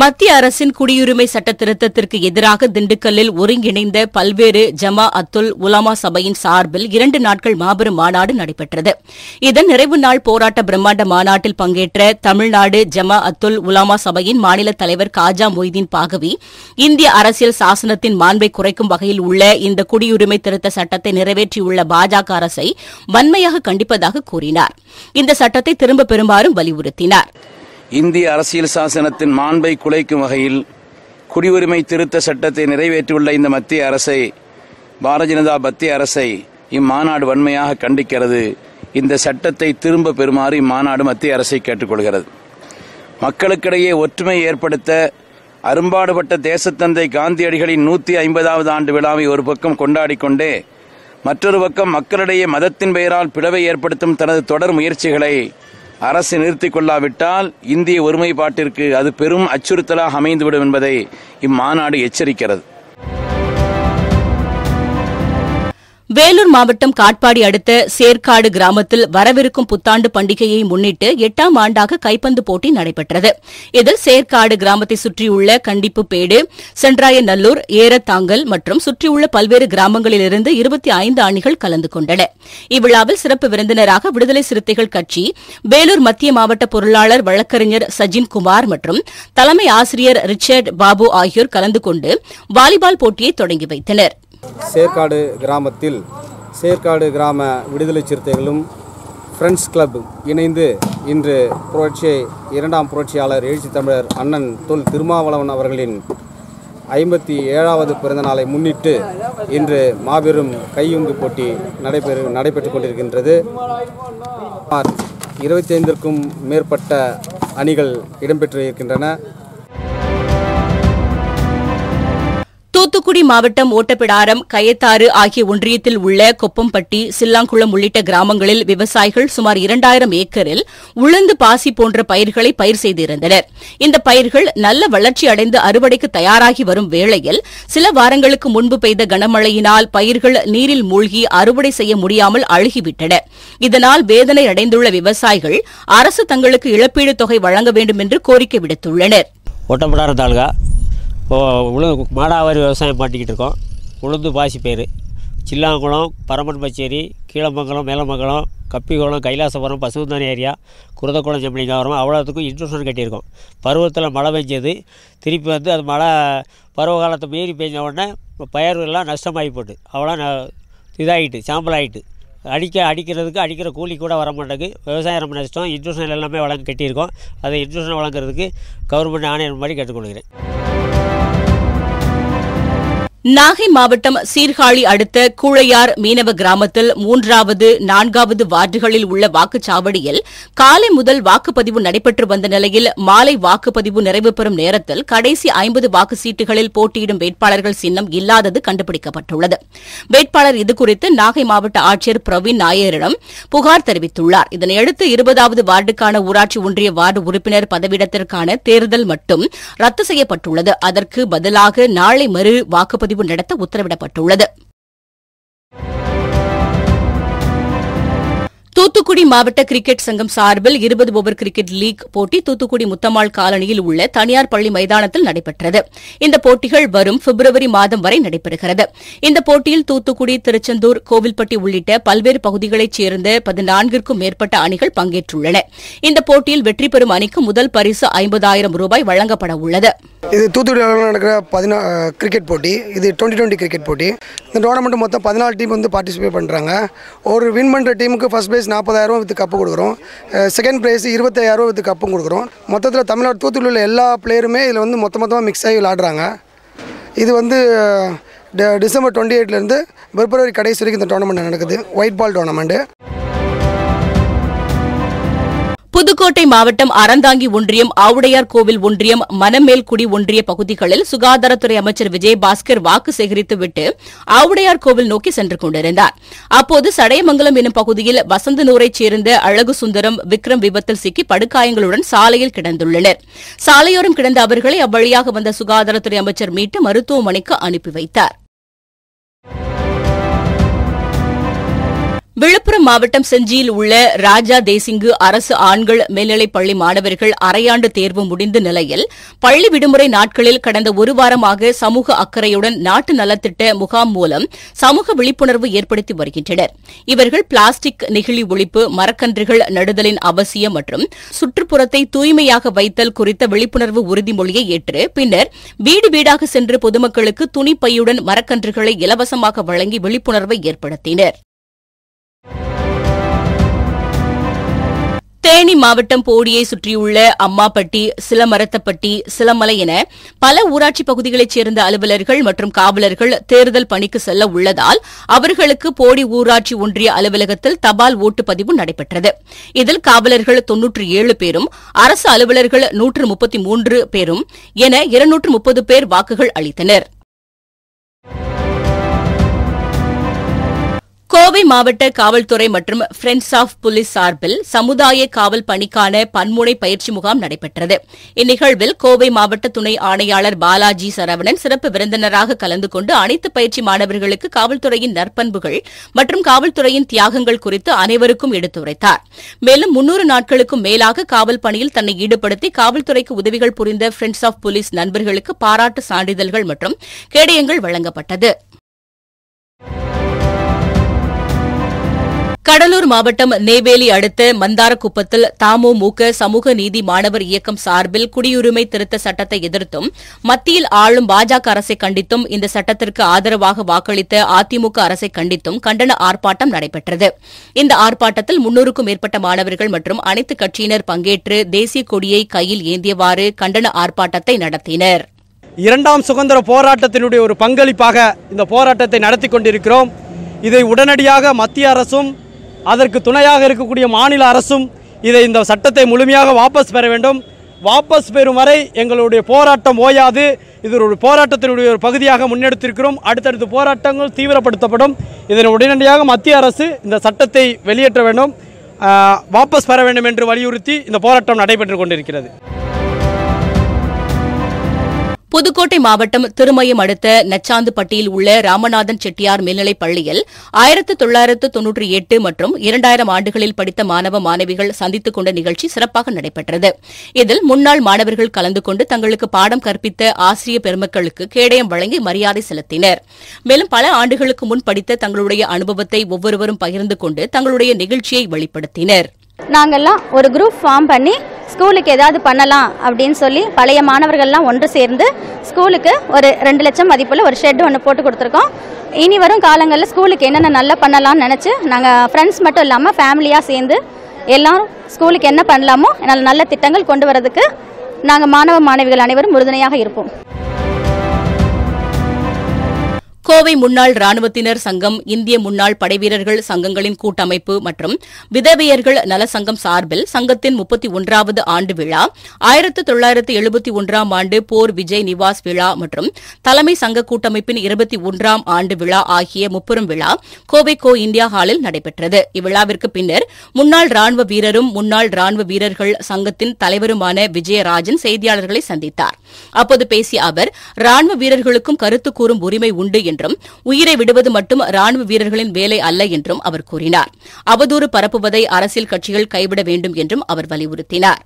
மத்திய அரசின் குடியுரிமை சட்ட திருத்தத்திற்கு எதிராக திண்டுக்கல்லில் ஒருங்கிணைந்த பல்வேறு ஜமா அத்துல் உலமா சபையின் சார்பில் இரண்டு நாட்கள் மாபெரும் மாநாடு நடைபெற்றது இதன் நிறைவு நாள் போராட்ட பிரம்மாண்ட மாநாட்டில் பங்கேற்ற தமிழ்நாடு ஜமா அத்துல் உலமா சபையின் மாநில தலைவர் காஜா மொய்தீன் பாகவி இந்திய அரசியல் சாசனத்தின் மாண்பை குறைக்கும் வகையில் உள்ள இந்த குடியுரிமை திருத்த சட்டத்தை நிறைவேற்றியுள்ள பாஜக அரசை வன்மையாக கண்டிப்பதாக கூறினார் இந்த சட்டத்தை திரும்பப் பெறுமாறும் வலியுறுத்தினாா் இந்திய அரசியல் சாசனத்தின் மாண்பை குலைக்கும் வகையில் குடியுரிமை திருத்த சட்டத்தை நிறைவேற்றியுள்ள இந்த மத்திய அரசை பாரதிய ஜனதா மத்திய அரசை இம்மாநாடு வன்மையாக கண்டிக்கிறது இந்த சட்டத்தை திரும்ப பெறுமாறு இம்மாநாடு மத்திய அரசை கேட்டுக்கொள்கிறது மக்களுக்கிடையே ஒற்றுமை ஏற்படுத்த அரும்பாடுபட்ட தேசத்தந்தை காந்தியடிகளின் நூற்றி ஐம்பதாவது ஆண்டு விழாவை ஒரு பக்கம் கொண்டாடிக்கொண்டே மற்றொரு பக்கம் மக்களிடையே மதத்தின் பெயரால் பிளவை ஏற்படுத்தும் தனது தொடர் முயற்சிகளை அரசு நிறுத்திக் கொள்ளாவிட்டால் இந்திய ஒருமைப்பாட்டிற்கு அது பெரும் அச்சுறுத்தலாக அமைந்துவிடும் என்பதை இம்மாநாடு எச்சரிக்கிறது வேலூர் மாவட்டம் காட்பாடி அடுத்த சேர்க்காடு கிராமத்தில் வரவிருக்கும் புத்தாண்டு பண்டிகையை முன்னிட்டு எட்டாம் ஆண்டாக கைப்பந்து போட்டி நடைபெற்றது இதில் சேர்க்காடு கிராமத்தை சுற்றியுள்ள கண்டிப்பு பேடு சென்றாயநல்லூர் ஏரத்தாங்கல் மற்றும் சுற்றியுள்ள பல்வேறு கிராமங்களிலிருந்து இருபத்தி ஐந்து அணிகள் கலந்து கொண்டன இவ்விழாவில் சிறப்பு விருந்தினராக விடுதலை சிறுத்தைகள் கட்சி வேலூர் மத்திய மாவட்ட பொருளாளர் வழக்கறிஞர் சஜின் குமார் மற்றும் தலைமை ஆசிரியர் ரிச்சர்ட் பாபு ஆகியோர் கலந்து கொண்டு வாலிபால் போட்டியை தொடங்கி வைத்தனா் சேர்க்காடு கிராமத்தில் சேர்க்காடு கிராம விடுதலை சிறுத்தைகளும் ஃப்ரெண்ட்ஸ் கிளப் இணைந்து இன்று புரட்சியை இரண்டாம் புரட்சியாளர் எழுச்சி தமிழர் அண்ணன் தொல் திருமாவளவன் அவர்களின் ஐம்பத்தி ஏழாவது பிறந்தநாளை முன்னிட்டு இன்று மாபெரும் கையுங்கு போட்டி நடைபெறு நடைபெற்றுக் கொண்டிருக்கின்றது இருபத்தி ஐந்திற்கும் மேற்பட்ட அணிகள் இடம்பெற்று இருக்கின்றன தூத்துக்குடி மாவட்டம் ஓட்டப்பிடாரம் கயத்தாறு ஆகிய ஒன்றியத்தில் உள்ள கொப்பம்பட்டி சில்லாங்குளம் உள்ளிட்ட கிராமங்களில் விவசாயிகள் சுமார் இரண்டாயிரம் ஏக்கரில் உளுந்து பாசி போன்ற பயிர்களை பயிர் செய்திருந்தனர் இந்த பயிர்கள் நல்ல வளர்ச்சி அடைந்து அறுவடைக்கு தயாராகி வரும் வேளையில் சில வாரங்களுக்கு முன்பு பெய்த கனமழையினால் பயிர்கள் நீரில் மூழ்கி அறுவடை செய்ய முடியாமல் அழுகிவிட்டன இதனால் வேதனை அடைந்துள்ள விவசாயிகள் அரசு தங்களுக்கு இழப்பீடு தொகை வழங்க வேண்டும் என்று கோரிக்கை விடுத்துள்ளனர் ஓட்டப்படாத தாலுகா இப்போது உளு மாடாவாரி விவசாயம் பண்ணிக்கிட்டு இருக்கோம் உளுந்து பாசி பேர் சில்லாங்குளம் பரமன் பச்சேரி கீழமங்கலம் மேலமங்கலம் கப்பிக்குளம் கைலாசபுரம் பசுந்தானி ஏரியா குருதக்குளம் செம்பளிங்காபுரம் அவ்வளோத்துக்கும் இன்ட்ரூஷன் கட்டியிருக்கோம் பருவத்தில் மழை பெஞ்சது திருப்பி வந்து அது மழை பருவ காலத்தை மீறி பெஞ்ச உடனே பயிர்கள்லாம் நஷ்டமாகி போட்டு அவ்வளோ இதாகிட்டு சாம்பல் ஆகிட்டு அடிக்க அடிக்கிறதுக்கு அடிக்கிற கூலி கூட வர மாட்டேங்குது விவசாயம் ரொம்ப நஷ்டம் இன்ட்ரூஷன் எல்லாமே வழங்க கட்டியிருக்கோம் அதை இன்ட்ரூஷன் வழங்குறதுக்கு கவர்மெண்ட் ஆணையர் மாதிரி கேட்டுக்கொள்கிறேன் நாகை மாவட்டம் சீர்காழி அடுத்த கூழையார் மீனவ கிராமத்தில் மூன்றாவது நான்காவது வார்டுகளில் உள்ள வாக்குச்சாவடியில் காலை முதல் வாக்குப்பதிவு நடைபெற்று வந்த நிலையில் மாலை வாக்குப்பதிவு நிறைவு பெறும் நேரத்தில் கடைசி ஐம்பது வாக்கு சீட்டுகளில் போட்டியிடும் வேட்பாளர்கள் சின்னம் இல்லாதது கண்டுபிடிக்கப்பட்டுள்ளது வேட்பாளர் இதுகுறித்து நாகை மாவட்ட ஆட்சியர் பிரவீன் நாயரிடம் புகார் தெரிவித்துள்ளார் இதனையடுத்து இருபதாவது வார்டுக்கான ஊராட்சி ஒன்றிய வார்டு உறுப்பினர் பதவியிடத்திற்கான தேர்தல் மட்டும் ரத்து செய்யப்பட்டுள்ளது அதற்கு பதிலாக நாளை மறு வாக்குப்பதிவு பதிவு நடத்த உத்தரவிடப்பட்டுள்ளது தூத்துக்குடி மாவட்ட கிரிக்கெட் சங்கம் சார்பில் இருபது ஓவர் கிரிக்கெட் லீக் போட்டி தூத்துக்குடி முத்தம்மாள் காலனியில் உள்ள தனியார் பள்ளி மைதானத்தில் நடைபெற்றது இந்த போட்டிகள் வரும் பிப்ரவரி மாதம் வரை நடைபெறுகிறது இந்த போட்டியில் தூத்துக்குடி திருச்செந்தூர் கோவில்பட்டி உள்ளிட்ட பல்வேறு பகுதிகளைச் சேர்ந்த பதினான்கிற்கும் மேற்பட்ட அணிகள் பங்கேற்றுள்ளன இந்த போட்டியில் வெற்றி பெறும் அணிக்கு முதல் பரிசு ஐம்பதாயிரம் ரூபாய் வழங்கப்பட உள்ளது இது தூத்துக்குடியில் நடக்கிற பதினா கிரிக்கெட் போட்டி இது டுவெண்ட்டி டுவெண்ட்டி கிரிக்கெட் போட்டி இந்த டோர்னமெண்ட் மொத்தம் பதினாலு டீம் வந்து பார்ட்டிசிபேட் பண்ணுறாங்க ஒரு வின் பண்ணுற டீமுக்கு ஃபர்ஸ்ட் பிளேஸ் நாற்பதாயிரம் நாற்பதாயிரம் வித்து கப்பு கொடுக்குறோம் செகண்ட் ப்ரைஸ் இருபத்தாயிரம் வித்து கப்பும் கொடுக்குறோம் மொத்தத்தில் தமிழ்நாடு தூத்துக்குடி உள்ள எல்லா பிளேயருமே இதில் வந்து மொத்த மொத்தமாக மிக்ஸ் ஆகி விளாடுறாங்க இது வந்து டிசம்பர் டுவெண்ட்டி எயிட்லேருந்து பிப்ரவரி கடைசி வரைக்கும் இந்த டோர்னமெண்ட் நடக்குது ஒயிட் பால் டோர்னமெண்ட்டு புதுக்கோட்டை மாவட்டம் அறந்தாங்கி ஒன்றியம் ஆவுடையார் கோவில் ஒன்றியம் மனமேல்குடி ஒன்றிய பகுதிகளில் சுகாதாரத்துறை அமைச்சர் விஜயபாஸ்கர் வாக்கு சேகரித்துவிட்டு ஆவுடையார் கோவில் நோக்கி சென்று கொண்டிருந்தார் அப்போது சடையமங்கலம் எனும் பகுதியில் வசந்தனூரைச் சேர்ந்த அழகு சுந்தரம் விக்ரம் விபத்தில் சிக்கி படுகாயங்களுடன் சாலையில் கிடந்துள்ளனர் சாலையோரம் கிடந்த அவர்களை அவ்வழியாக வந்த சுகாதாரத்துறை அமைச்சர் மீட்டு மருத்துவமனைக்கு அனுப்பி வைத்தாா் விழுப்புரம் மாவட்டம் செஞ்சியில் உள்ள ராஜா தேசிங்கு அரசு ஆண்கள் மேல்நிலைப் பள்ளி மாணவர்கள் அரையாண்டு தேர்வு முடிந்த நிலையில் பள்ளி விடுமுறை நாட்களில் கடந்த ஒரு வாரமாக சமூக அக்கறையுடன் நாட்டு நலத்திட்ட முகாம் மூலம் சமூக விழிப்புணர்வு ஏற்படுத்தி வருகின்றனர் இவர்கள் பிளாஸ்டிக் நெகிழி ஒழிப்பு மரக்கன்றுகள் நடுதலின் அவசியம் மற்றும் சுற்றுப்புறத்தை தூய்மையாக வைத்தல் குறித்த விழிப்புணர்வு உறுதிமொழியை ஏற்று பின்னர் வீடு வீடாக சென்று பொதுமக்களுக்கு துணிப்பையுடன் மரக்கன்றுகளை இலவசமாக வழங்கி விழிப்புணர்வை ஏற்படுத்தினர் தேனி மாவட்டம் போடியை சுற்றியுள்ள அம்மாப்பட்டி சிலமரத்தப்பட்டி சிலமலை என பல ஊராட்சி பகுதிகளைச் சேர்ந்த அலுவலர்கள் மற்றும் காவலர்கள் தேர்தல் பணிக்கு செல்ல உள்ளதால் அவர்களுக்கு போடி ஊராட்சி ஒன்றிய அலுவலகத்தில் தபால் ஒட்டுப்பதிவு நடைபெற்றது இதில் காவலர்கள் தொன்னூற்று ஏழு பேரும் அரசு அலுவலர்கள் நூற்று முப்பத்தி மூன்று பேரும் என இருநூற்று முப்பது பேர் வாக்குகள் அளித்தனா் கோவை மாவட்ட காவல்துறை மற்றும் ஃபிரெண்ட்ஸ் ஆஃப் போலீஸ் சார்பில் சமுதாய காவல் பணிக்கான பன்முனை பயிற்சி முகாம் நடைபெற்றது இந்நிகழ்வில் கோவை மாவட்ட துணை ஆணையாளர் பாலாஜி சரவணன் சிறப்பு விருந்தினராக கலந்து கொண்டு அனைத்து பயிற்சி மாணவர்களுக்கு காவல்துறையின் நற்பண்புகள் மற்றும் காவல்துறையின் தியாகங்கள் குறித்து அனைவருக்கும் எடுத்துரைத்தார் மேலும் முன்னூறு நாட்களுக்கும் மேலாக காவல் பணியில் தன்னை ஈடுபடுத்தி காவல்துறைக்கு உதவிகள் புரிந்த பிரெண்ட்ஸ் ஆஃப் போலீஸ் நண்பர்களுக்கு பாராட்டு சான்றிதழ்கள் மற்றும் கேடயங்கள் வழங்கப்பட்டது கடலூர் மாவட்டம் நெய்வேலி அடுத்த மந்தாரக்குப்பத்தில் தமுமுக சமூக நீதி மாணவர் இயக்கம் சார்பில் குடியுரிமை திருத்த சட்டத்தை எதிர்த்தும் மத்தியில் ஆளும் பாஜக அரசை கண்டித்தும் இந்த சட்டத்திற்கு ஆதரவாக வாக்களித்த அதிமுக அரசை கண்டித்தும் கண்டன ஆர்ப்பாட்டம் நடைபெற்றது இந்த ஆர்ப்பாட்டத்தில் முன்னூறுக்கும் மேற்பட்ட மாணவர்கள் மற்றும் அனைத்து கட்சியினர் பங்கேற்று தேசிய கொடியை கையில் ஏந்தியவாறு கண்டன ஆர்ப்பாட்டத்தை நடத்தினர் இரண்டாம் சுதந்திர போராட்டத்தினுடைய ஒரு பங்களிப்பாக இந்த போராட்டத்தை நடத்தி கொண்டிருக்கிறோம் இதை உடனடியாக மத்திய அரசும் அதற்கு துணையாக இருக்கக்கூடிய மாநில அரசும் இதை இந்த சட்டத்தை முழுமையாக வாபஸ் பெற வேண்டும் வாபஸ் பெறும் வரை எங்களுடைய போராட்டம் ஓயாது இது ஒரு போராட்டத்தினுடைய ஒரு பகுதியாக முன்னெடுத்திருக்கிறோம் அடுத்தடுத்த போராட்டங்கள் தீவிரப்படுத்தப்படும் இதனை உடனடியாக மத்திய அரசு இந்த சட்டத்தை வெளியேற்ற வேண்டும் வாபஸ் பெற வேண்டும் என்று வலியுறுத்தி இந்த போராட்டம் நடைபெற்று கொண்டிருக்கிறது புதுக்கோட்டை மாவட்டம் திருமயம் அடுத்த நச்சாந்துப்பட்டியில் உள்ள ராமநாதன் செட்டியார் மேல்நிலைப் பள்ளியில் ஆயிரத்து தொள்ளாயிரத்து தொன்னூற்றி எட்டு மற்றும் இரண்டாயிரம் ஆண்டுகளில் படித்த மாணவ மாணவிகள் சந்தித்துக் கொண்ட நிகழ்ச்சி சிறப்பாக நடைபெற்றது இதில் முன்னாள் மாணவர்கள் கலந்து கொண்டு தங்களுக்கு பாடம் கற்பித்த ஆசிரிய பெருமக்களுக்கு கேடயம் வழங்கி மரியாதை செலுத்தினர் மேலும் பல ஆண்டுகளுக்கு முன் படித்த தங்களுடைய அனுபவத்தை ஒவ்வொருவரும் பகிர்ந்து கொண்டு தங்களுடைய நிகழ்ச்சியை வெளிப்படுத்தினர் நாங்கள்லாம் ஒரு குரூப் ஃபார்ம் பண்ணி ஸ்கூலுக்கு ஏதாவது பண்ணலாம் அப்படின்னு சொல்லி பழைய மாணவர்கள்லாம் ஒன்று சேர்ந்து ஸ்கூலுக்கு ஒரு ரெண்டு லட்சம் மதிப்பில் ஒரு ஷெட் ஒன்று போட்டு கொடுத்துருக்கோம் இனி வரும் காலங்களில் ஸ்கூலுக்கு என்னென்ன நல்லா பண்ணலாம்னு நினச்சி நாங்கள் ஃப்ரெண்ட்ஸ் மட்டும் இல்லாமல் ஃபேமிலியாக சேர்ந்து எல்லாம் ஸ்கூலுக்கு என்ன பண்ணலாமோ நல்ல திட்டங்கள் கொண்டு வரதுக்கு நாங்கள் மாணவ மாணவிகள் அனைவரும் உறுதுணையாக இருப்போம் கோவை முன்னாள் ராணுவத்தினர் சங்கம் இந்திய முன்னாள் படைவீரர்கள் சங்கங்களின் கூட்டமைப்பு மற்றும் விதவையர்கள் நல சங்கம் சார்பில் சங்கத்தின் முப்பத்தி ஒன்றாவது ஆண்டு விழா ஆயிரத்து தொள்ளாயிரத்து எழுபத்தி ஒன்றாம் ஆண்டு போர் விஜய் நிவாஸ் விழா மற்றும் தலைமை சங்க கூட்டமைப்பின் இருபத்தி ஒன்றாம் ஆண்டு விழா ஆகிய முப்பெரும் விழா கோவை கோ இந்தியா ஹாலில் நடைபெற்றது இவ்விழாவிற்கு பின்னர் முன்னாள் ராணுவ வீரரும் முன்னாள் ராணுவ வீரர்கள் சங்கத்தின் தலைவருமான விஜயராஜன் செய்தியாளர்களை சந்தித்தார் அப்போது பேசிய அவர் ராணுவ வீரர்களுக்கும் கருத்து கூறும் உரிமை உண்டு என்று என்றும் உயிரை விடுவது மட்டும் ராணுவ வீரர்களின் வேலை அல்ல என்றும் அவர் கூறினார் அவதூறு பரப்புவதை அரசியல் கட்சிகள் கைவிட வேண்டும் என்றும் அவர் வலியுறுத்தினார்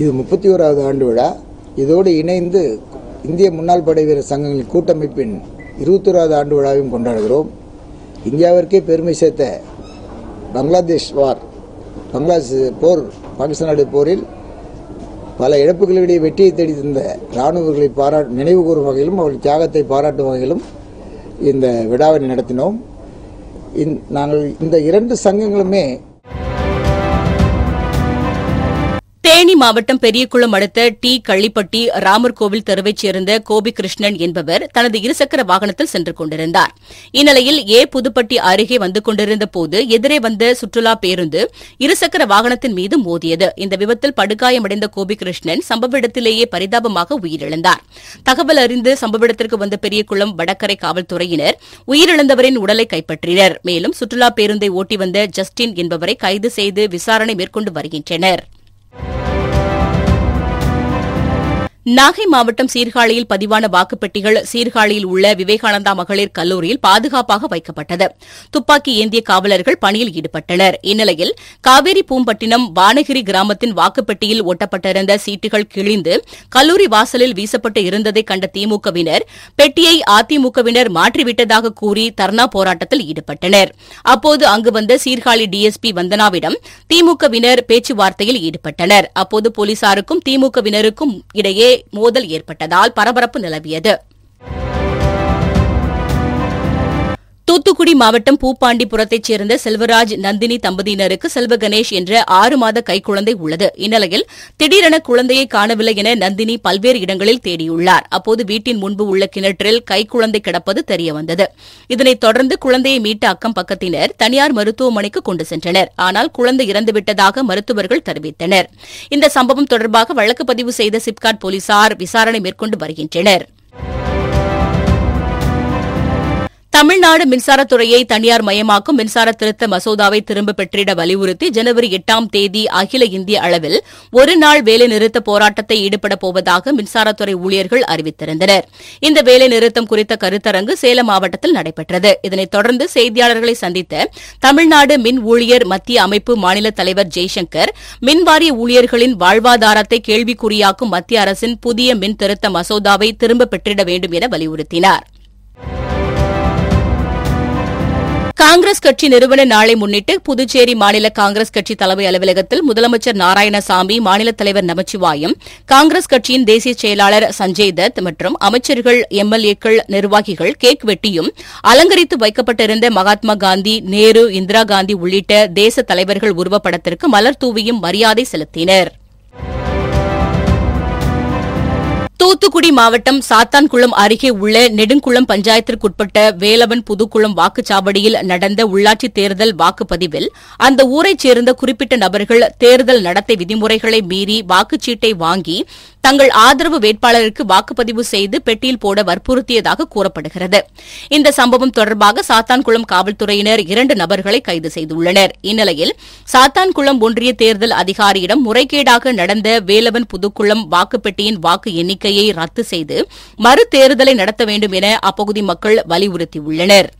இது முப்பத்தி ஓராவது ஆண்டு விழா இதோடு இணைந்து இந்திய முன்னாள் படை வீரர் சங்கங்களின் கூட்டமைப்பின் இருபத்தி ஓராவது ஆண்டு விழாவையும் கொண்டாடுகிறோம் இந்தியாவிற்கே பெருமை சேர்த்த பங்களாதேஷ் வார் பங்களாதேஷ் போர் நாடு போரில் பல இழப்புகளிடையே வெற்றியை தேடி தந்த இராணுவர்களை பாராட்டு நினைவு கூறும் வகையிலும் அவர்கள் தியாகத்தை பாராட்டும் வகையிலும் இந்த விழாவை நடத்தினோம் நாங்கள் இந்த இரண்டு சங்கங்களுமே தேனி மாவட்டம் பெரியகுளம் அடுத்த டி கள்ளிப்பட்டி ராமர் கோவில் தெருவைச் சேர்ந்த கோபி கிருஷ்ணன் என்பவர் தனது இருசக்கர வாகனத்தில் சென்று கொண்டிருந்தார் இந்நிலையில் ஏ புதுப்பட்டி அருகே வந்து கொண்டிருந்த போது எதிரே வந்த சுற்றுலா பேருந்து இருசக்கர வாகனத்தின் மீது மோதியது இந்த விபத்தில் படுகாயமடைந்த கோபி கிருஷ்ணன் சம்பவ இடத்திலேயே பரிதாபமாக உயிரிழந்தார் தகவல் அறிந்து சம்பவ இடத்திற்கு வந்த பெரியகுளம் வடக்கரை காவல்துறையினர் உயிரிழந்தவரின் உடலை கைப்பற்றினர் மேலும் சுற்றுலா பேருந்தை ஓட்டி வந்த ஜஸ்டின் என்பவரை கைது செய்து விசாரணை மேற்கொண்டு வருகின்றனா் நாகை மாவட்டம் சீர்காழியில் பதிவான வாக்குப்பெட்டிகள் சீர்காழியில் உள்ள விவேகானந்தா மகளிர் கல்லூரியில் பாதுகாப்பாக வைக்கப்பட்டது துப்பாக்கி ஏந்திய காவலர்கள் பணியில் ஈடுபட்டனர் இந்நிலையில் காவேரி பூம்பட்டினம் வானகிரி கிராமத்தின் வாக்குப்பெட்டியில் ஒட்டப்பட்டிருந்த சீட்டுகள் கிழிந்து கல்லூரி வாசலில் வீசப்பட்டு இருந்ததை கண்ட திமுகவினர் பெட்டியை அதிமுகவினர் மாற்றிவிட்டதாக கூறி தர்ணா போராட்டத்தில் ஈடுபட்டனர் அப்போது அங்கு வந்த சீர்காழி டிஎஸ்பி வந்தனாவிடம் திமுகவினர் பேச்சுவார்த்தையில் ஈடுபட்டனர் அப்போது போலீசாருக்கும் திமுகவினருக்கும் இடையே மோதல் ஏற்பட்டதால் பரபரப்பு நிலவியது தூத்துக்குடி மாவட்டம் பூப்பாண்டிபுரத்தைச் சேர்ந்த செல்வராஜ் நந்தினி தம்பதியினருக்கு செல்வ கணேஷ் என்ற ஆறு மாத கைக்குழந்தை உள்ளது இந்நிலையில் திடீரென குழந்தையை காணவில்லை என நந்தினி பல்வேறு இடங்களில் தேடியுள்ளார் அப்போது வீட்டின் முன்பு உள்ள கிணற்றில் கைக்குழந்தை கிடப்பது தெரியவந்தது இதனைத் தொடர்ந்து குழந்தையை மீட்ட அக்கம் பக்கத்தினர் தனியார் மருத்துவமனைக்கு கொண்டு சென்றனர் ஆனால் குழந்தை இறந்துவிட்டதாக மருத்துவர்கள் தெரிவித்தனர் இந்த சம்பவம் தொடர்பாக வழக்கு பதிவு செய்த சிப்காட் போலீசார் விசாரணை மேற்கொண்டு வருகின்றனா் தமிழ்நாடு மின்சாரத்துறையை தனியார் மயமாக்கும் மின்சார திருத்த மசோதாவை திரும்ப பெற்றிட வலியுறுத்தி ஜனவரி எட்டாம் தேதி அகில இந்திய அளவில் ஒருநாள் வேலைநிறுத்த போராட்டத்தை ஈடுபடப் போவதாக மின்சாரத்துறை ஊழியர்கள் அறிவித்திருந்தனர் இந்த வேலைநிறுத்தம் குறித்த கருத்தரங்கு சேலம் மாவட்டத்தில் நடைபெற்றது இதனைத் தொடர்ந்து செய்தியாளர்களை சந்தித்த தமிழ்நாடு மின் ஊழியர் மத்திய அமைப்பு மாநில தலைவர் ஜெய்சங்கர் மின்வாரிய ஊழியர்களின் வாழ்வாதாரத்தை கேள்விக்குறியாக்கும் மத்திய அரசின் புதிய மின் திருத்த மசோதாவை திரும்ப பெற்றிட வேண்டும் என வலியுறுத்தினாா் காங்கிரஸ் கட்சி நிறுவன நாளை முன்னிட்டு புதுச்சேரி மாநில காங்கிரஸ் கட்சி தலைமை அலுவலகத்தில் முதலமைச்சர் நாராயணசாமி மாநில தலைவர் நமச்சிவாயம் காங்கிரஸ் கட்சியின் தேசிய செயலாளர் சஞ்சய் தத் மற்றும் அமைச்சர்கள் எம்எல்ஏக்கள் நிர்வாகிகள் கேக் வெட்டியும் அலங்கரித்து வைக்கப்பட்டிருந்த மகாத்மா காந்தி நேரு இந்திரா காந்தி உள்ளிட்ட தேச தலைவர்கள் உருவப்படத்திற்கு மலர் தூவியும் மரியாதை செலுத்தினா் தூத்துக்குடி மாவட்டம் சாத்தான்குளம் அருகே உள்ள நெடுங்குளம் பஞ்சாயத்திற்குட்பட்ட வேலவன் புதுக்குளம் வாக்குச்சாவடியில் நடந்த உள்ளாட்சித் தேர்தல் வாக்குப்பதிவில் அந்த ஊரைச் சேர்ந்த குறிப்பிட்ட நபர்கள் தேர்தல் நடத்தை விதிமுறைகளை மீறி வாக்குச்சீட்டை வாங்கி தங்கள் ஆதரவு வேட்பாளருக்கு வாக்குப்பதிவு செய்து பெட்டியில் போட வற்புறுத்தியதாக கூறப்படுகிறது இந்த சம்பவம் தொடர்பாக சாத்தான்குளம் காவல்துறையினர் இரண்டு நபர்களை கைது செய்துள்ளனர் இந்நிலையில் சாத்தான்குளம் ஒன்றிய தேர்தல் அதிகாரியிடம் முறைகேடாக நடந்த வேலவன் புதுக்குளம் வாக்குப்பெட்டியின் வாக்கு எண்ணிக்கையை விதிமுறையை ரத்து செய்து மறுதேர்தலை நடத்த வேண்டும் என அப்பகுதி மக்கள் வலியுறுத்தியுள்ளனர்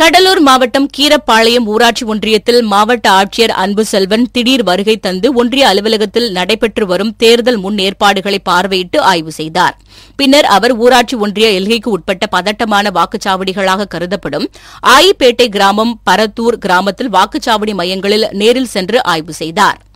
கடலூர் மாவட்டம் கீரப்பாளையம் ஊராட்சி ஒன்றியத்தில் மாவட்ட ஆட்சியர் அன்பு செல்வன் திடீர் வருகை தந்து ஒன்றிய அலுவலகத்தில் நடைபெற்று வரும் தேர்தல் முன்னேற்பாடுகளை பார்வையிட்டு ஆய்வு செய்தார் பின்னர் அவர் ஊராட்சி ஒன்றிய எல்கைக்கு உட்பட்ட பதட்டமான வாக்குச்சாவடிகளாக கருதப்படும் ஆயிப்பேட்டை கிராமம் பரத்தூர் கிராமத்தில் வாக்குச்சாவடி மையங்களில் நேரில் சென்று ஆய்வு செய்தாா்